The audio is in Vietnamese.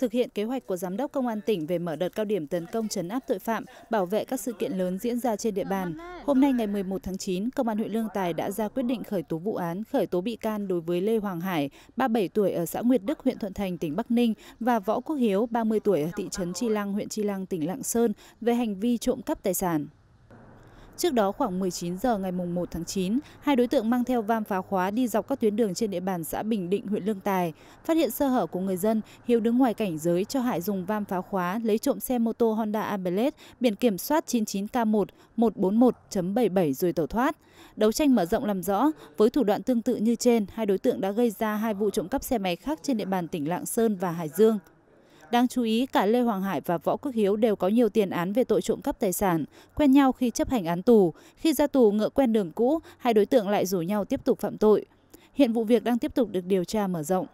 thực hiện kế hoạch của Giám đốc Công an tỉnh về mở đợt cao điểm tấn công chấn áp tội phạm, bảo vệ các sự kiện lớn diễn ra trên địa bàn. Hôm nay ngày 11 tháng 9, Công an huyện Lương Tài đã ra quyết định khởi tố vụ án, khởi tố bị can đối với Lê Hoàng Hải, 37 tuổi ở xã Nguyệt Đức, huyện Thuận Thành, tỉnh Bắc Ninh và Võ Quốc Hiếu, 30 tuổi ở thị trấn Chi Lăng, huyện Chi Lăng, tỉnh Lạng Sơn về hành vi trộm cắp tài sản. Trước đó khoảng 19 giờ ngày 1 tháng 9, hai đối tượng mang theo vam phá khóa đi dọc các tuyến đường trên địa bàn xã Bình Định, huyện Lương Tài. Phát hiện sơ hở của người dân, Hiếu đứng ngoài cảnh giới cho Hải dùng vam phá khóa lấy trộm xe mô tô Honda Abelet biển kiểm soát 99K1 141.77 rồi tẩu thoát. Đấu tranh mở rộng làm rõ, với thủ đoạn tương tự như trên, hai đối tượng đã gây ra hai vụ trộm cắp xe máy khác trên địa bàn tỉnh Lạng Sơn và Hải Dương. Đáng chú ý, cả Lê Hoàng Hải và Võ Quốc Hiếu đều có nhiều tiền án về tội trộm cắp tài sản, quen nhau khi chấp hành án tù. Khi ra tù ngựa quen đường cũ, hai đối tượng lại rủ nhau tiếp tục phạm tội. Hiện vụ việc đang tiếp tục được điều tra mở rộng.